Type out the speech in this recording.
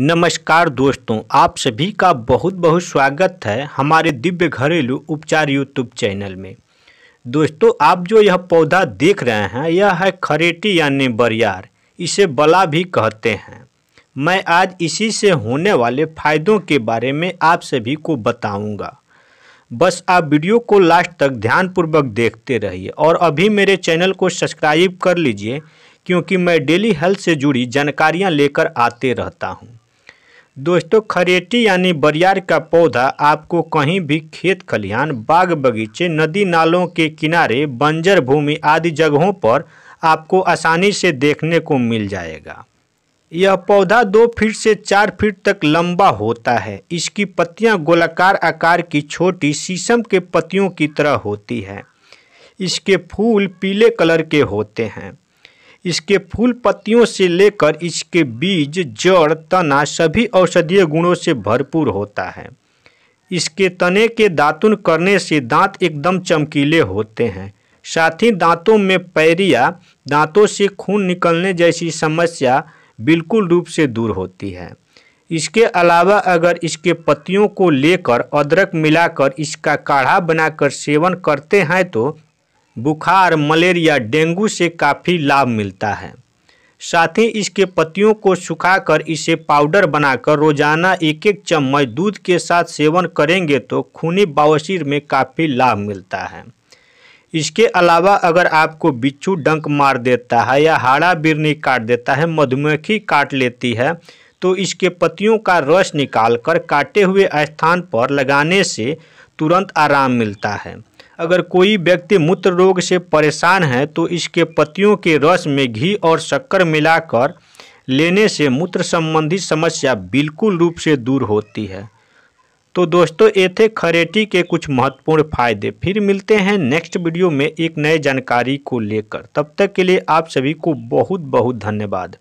नमस्कार दोस्तों आप सभी का बहुत बहुत स्वागत है हमारे दिव्य घरेलू उपचार यूट्यूब चैनल में दोस्तों आप जो यह पौधा देख रहे हैं यह है खरेटी यानी बरियार इसे बला भी कहते हैं मैं आज इसी से होने वाले फ़ायदों के बारे में आप सभी को बताऊंगा। बस आप वीडियो को लास्ट तक ध्यानपूर्वक देखते रहिए और अभी मेरे चैनल को सब्सक्राइब कर लीजिए क्योंकि मैं डेली हेल्थ से जुड़ी जानकारियां लेकर आते रहता हूं। दोस्तों खरेटी यानी बरियार का पौधा आपको कहीं भी खेत खलिहान बाग बगीचे नदी नालों के किनारे बंजर भूमि आदि जगहों पर आपको आसानी से देखने को मिल जाएगा यह पौधा दो फीट से चार फीट तक लंबा होता है इसकी पत्तियां गोलाकार आकार की छोटी शीशम के पत्तियों की तरह होती है इसके फूल पीले कलर के होते हैं इसके फूल पत्तियों से लेकर इसके बीज जड़ तना सभी औषधीय गुणों से भरपूर होता है इसके तने के दातुन करने से दांत एकदम चमकीले होते हैं साथ ही दांतों में पैरिया दांतों से खून निकलने जैसी समस्या बिल्कुल रूप से दूर होती है इसके अलावा अगर इसके पत्तियों को लेकर अदरक मिलाकर इसका काढ़ा बनाकर सेवन करते हैं तो बुखार मलेरिया डेंगू से काफ़ी लाभ मिलता है साथ ही इसके पत्तियों को सुखाकर इसे पाउडर बनाकर रोजाना एक एक चम्मच दूध के साथ सेवन करेंगे तो खूनी बवासीर में काफ़ी लाभ मिलता है इसके अलावा अगर आपको बिच्छू डंक मार देता है या हाड़ा बिरनी काट देता है मधुमक्खी काट लेती है तो इसके पत्तियों का रस निकालकर काटे हुए स्थान पर लगाने से तुरंत आराम मिलता है अगर कोई व्यक्ति मूत्र रोग से परेशान है तो इसके पत्तियों के रस में घी और शक्कर मिलाकर लेने से मूत्र संबंधी समस्या बिल्कुल रूप से दूर होती है तो दोस्तों ये थे खरेटी के कुछ महत्वपूर्ण फायदे फिर मिलते हैं नेक्स्ट वीडियो में एक नए जानकारी को लेकर तब तक के लिए आप सभी को बहुत बहुत धन्यवाद